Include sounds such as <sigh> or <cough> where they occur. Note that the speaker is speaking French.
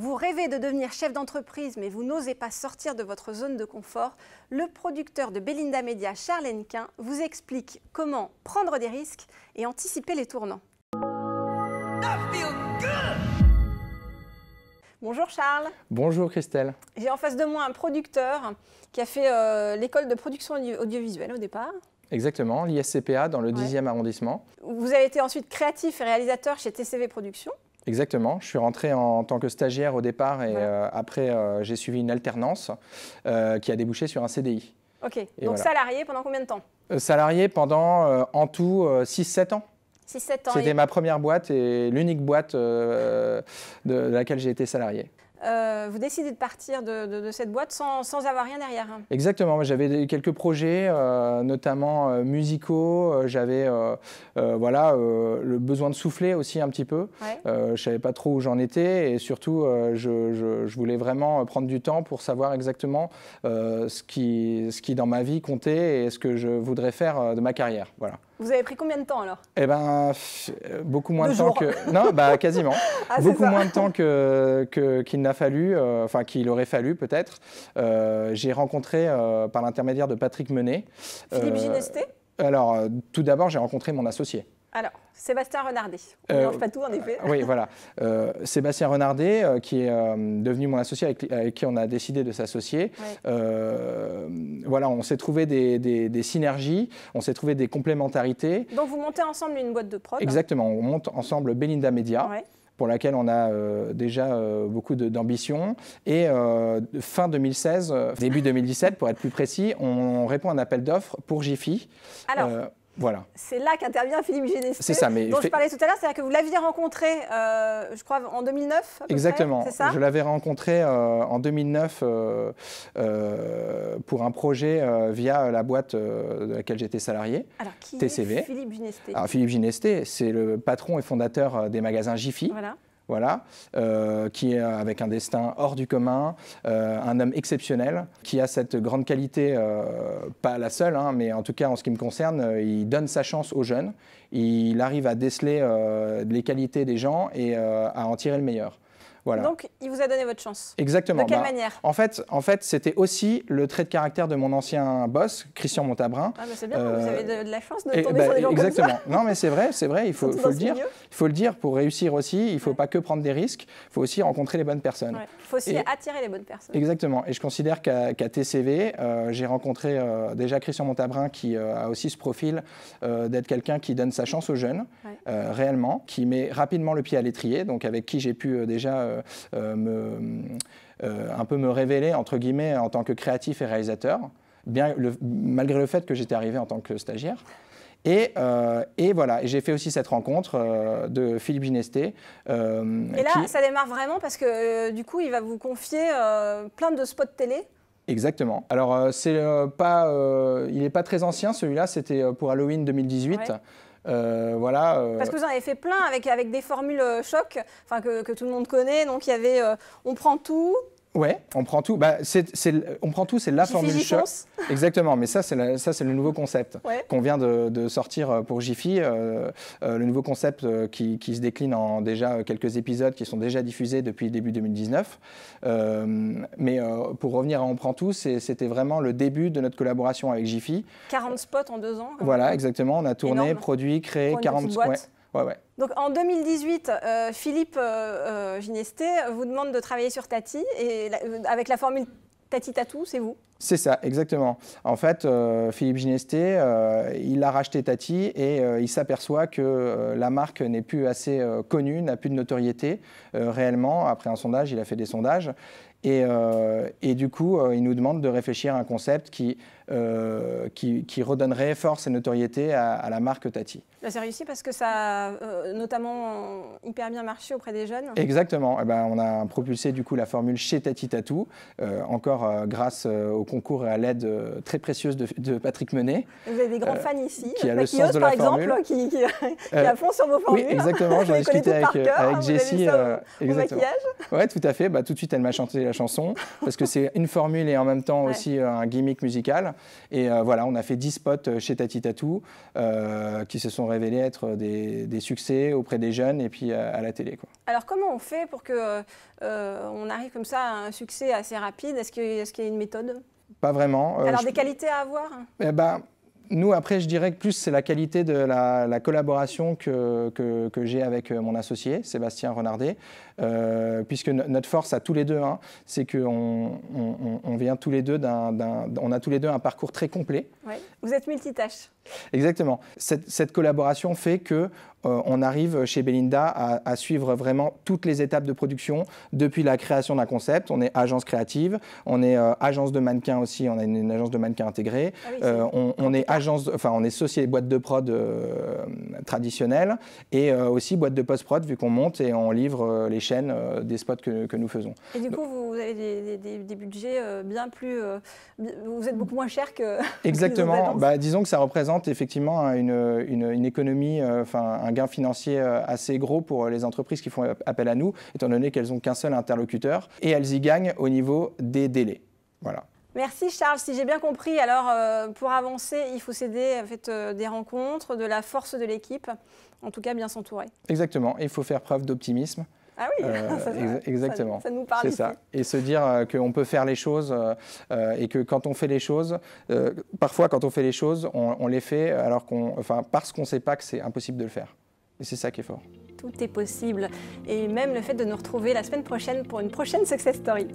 Vous rêvez de devenir chef d'entreprise, mais vous n'osez pas sortir de votre zone de confort. Le producteur de Belinda Media, Charles Henquin, vous explique comment prendre des risques et anticiper les tournants. Bonjour Charles. Bonjour Christelle. J'ai en face de moi un producteur qui a fait euh, l'école de production audiovisuelle au départ. Exactement, l'ISCPA dans le 10e arrondissement. Vous avez été ensuite créatif et réalisateur chez TCV Productions. Exactement. Je suis rentré en, tant que stagiaire au départ et euh, après, euh, j'ai suivi une alternance euh, qui a débouché sur un CDI. Ok. Donc salarié pendant combien de temps Salarié pendant en tout 6-7 ans. 6-7 ans. C'était ma première boîte et l'unique boîte de laquelle j'ai été salarié. Euh, vous décidez de partir de, cette boîte sans, sans, avoir rien derrière. Hein. Exactement, j'avais quelques projets, euh, notamment euh, musicaux, j'avais voilà, le besoin de souffler aussi un petit peu, je ne savais pas trop où j'en étais et surtout je, voulais vraiment prendre du temps pour savoir exactement ce, qui, ce qui dans ma vie comptait et ce que je voudrais faire de ma carrière. Voilà. Vous avez pris combien de temps alors Eh ben, beaucoup bah, <laughs> ah, moins de, temps que. Non, bah quasiment. beaucoup moins de temps que, qu'il n'a fallu, euh, enfin qu'il aurait fallu peut-être. Euh, j'ai rencontré euh, par l'intermédiaire de Patrick Menet. Philippe Ginesté Alors, tout d'abord, j'ai rencontré mon associé. Alors, Sébastien Renardet. On euh, ne pas tout, en effet. Euh, oui, voilà. Euh, Sébastien Renardet, qui est devenu mon associé, avec, qui on a décidé de s'associer. voilà, on s'est trouvé des, synergies, on s'est trouvé des complémentarités. Donc, vous montez ensemble une boîte de prod Exactement. On monte ensemble Belinda Media. pour laquelle on a déjà beaucoup d'ambition. Et fin 2016, début 2017, pour être plus précis, on, répond à un appel d'offres pour Jiffy. Alors, c'est là qu'intervient Philippe Ginesté, c'est ça, mais dont je parlais tout à l'heure. C'est-à-dire que vous l'aviez rencontré, euh, je crois, en 2009 Exactement. je l'avais rencontré euh, en 2009 euh, pour un projet via la boîte de laquelle j'étais salarié, Alors, qui TCV. Philippe Ginesté. Alors, Philippe Ginesté, c'est le patron et fondateur des magasins Jiffy. Voilà voilà, euh, qui est avec un destin hors du commun, euh, un homme exceptionnel, qui a cette grande qualité, euh, pas la seule, hein, mais en tout cas en ce qui me concerne, il donne sa chance aux jeunes, il arrive à déceler les qualités des gens et à en tirer le meilleur. Donc, il vous a donné votre chance. Exactement. De quelle bah, manière En fait, en fait c'était aussi le trait de caractère de mon ancien boss, Christian Montabrin. Ah, mais c'est bien, que vous euh, avez de, la chance de tomber bah, sur des gens Exactement. Comme ça. Non, mais c'est vrai, c'est vrai, il faut, <laughs> le dire. Il faut le dire pour réussir aussi. Il ne faut pas que prendre des risques, il faut aussi rencontrer les bonnes personnes. Il faut aussi attirer les bonnes personnes. Exactement. Et je considère qu'à TCV, euh, j'ai rencontré euh, déjà Christian Montabrin qui a aussi ce profil d'être quelqu'un qui donne sa chance aux jeunes, réellement, qui met rapidement le pied à l'étrier, donc avec qui j'ai pu déjà euh, euh, me, euh, un peu me révéler, entre guillemets, en tant que créatif et réalisateur, bien, malgré le fait que j'étais arrivé en tant que stagiaire. Et, voilà, j'ai fait aussi cette rencontre de Philippe Ginesté. et là, ça démarre vraiment parce que du coup, il va vous confier plein de spots télé. Exactement. Alors, c'est pas, il n'est pas très ancien celui-là, c'était pour Halloween 2018. Euh, euh, Parce que vous en avez fait plein avec, des formules euh, choc, que, tout le monde connaît. Donc il y avait on prend tout, Ouais, on prend tout. Bah, c'est, on prend tout, c'est la formule choc. <laughs> Exactement, mais ça, c'est le nouveau concept qu'on vient de, sortir euh, pour Jiffy. Euh, euh, le nouveau concept qui, se décline en déjà quelques épisodes qui sont déjà diffusés depuis début 2019. mais pour revenir à On prend tout, c'était vraiment le début de notre collaboration avec Jiffy. 40 spots en deux ans. Voilà, exactement. On a tourné, produit, créé 40 spots. Donc en 2018, euh, Philippe euh, euh, Ginesté vous demande de travailler sur Tati et avec la formule Tati Tatou, c'est vous c'est ça, exactement. En fait, euh, Philippe Ginesté, euh, il a racheté Tati et euh, il s'aperçoit que la marque n'est plus assez connue, n'a plus de notoriété réellement. Après un sondage, il a fait des sondages. Et, et du coup, il nous demande de réfléchir à un concept qui, qui, redonnerait force et notoriété à, la marque Tati. Bah, c'est réussi parce que ça a notamment hyper bien marché auprès des jeunes. Exactement. Eh ben, on a propulsé du coup la formule chez Tati Tatou, encore grâce au concours et à l'aide euh, très précieuse de, Patrick Menet. Vous avez des grands euh, fans ici, qui a le par exemple, qui, qui, euh, fond sur vos formules. Oui, exactement, j'en ai discuté avec, Jessie. au, maquillage. Oui, tout à fait. Bah, tout de suite, elle m'a chanté la chanson <laughs> parce que c'est une formule et en même temps aussi un gimmick musical. Et voilà, on a fait 10 spots chez Tati Tatou qui se sont révélés être des, succès auprès des jeunes et puis à, la télé. Quoi. Alors comment on fait pour que on arrive comme ça à un succès assez rapide Est-ce qu'il y a une méthode pas vraiment. Euh, Alors, des qualités à avoir hein eh ben, nous, après, je dirais que plus c'est la qualité de la, collaboration que, que, j'ai avec euh, mon associé, Sébastien Renardet, euh, puisque notre force à tous les deux, hein, c'est qu'on on, vient tous les deux d'un, on a tous les deux un parcours très complet. Vous êtes multitâche. Exactement. Cette, cette collaboration fait que euh, on arrive chez Belinda à, suivre vraiment toutes les étapes de production, depuis la création d'un concept. On est agence créative, on est euh, agence de mannequins aussi, on a une, agence de mannequins intégrée. Ah euh, on, est agence, enfin on est boîte de prod traditionnelle et aussi boîte de post-prod vu qu'on monte et on livre les chaînes des spots que, nous faisons. Et du coup, vous, avez des, budgets bien plus, vous êtes beaucoup moins cher que. <laughs> Exactement. Bah, disons que ça représente effectivement hein, une, économie, enfin gain financier euh, assez gros pour euh, les entreprises qui font euh, appel à nous, étant donné qu'elles n'ont qu'un seul interlocuteur, et elles y gagnent au niveau des délais. Voilà. Merci Charles. Si j'ai bien compris, alors pour avancer, il faut céder en fait, des rencontres, de la force de l'équipe, en tout cas bien s'entourer. Exactement. Il faut faire preuve d'optimisme. Ah oui, <laughs> exactement. Ça, nous parle. C'est ça. Et se dire qu'on peut faire les choses et que quand on fait les choses, parfois quand on fait les choses, on, les fait alors qu'on, enfin, parce qu'on ne sait pas que c'est impossible de le faire. Et c'est ça qui est fort. Tout est possible. Et même le fait de nous retrouver la semaine prochaine pour une prochaine Success Story.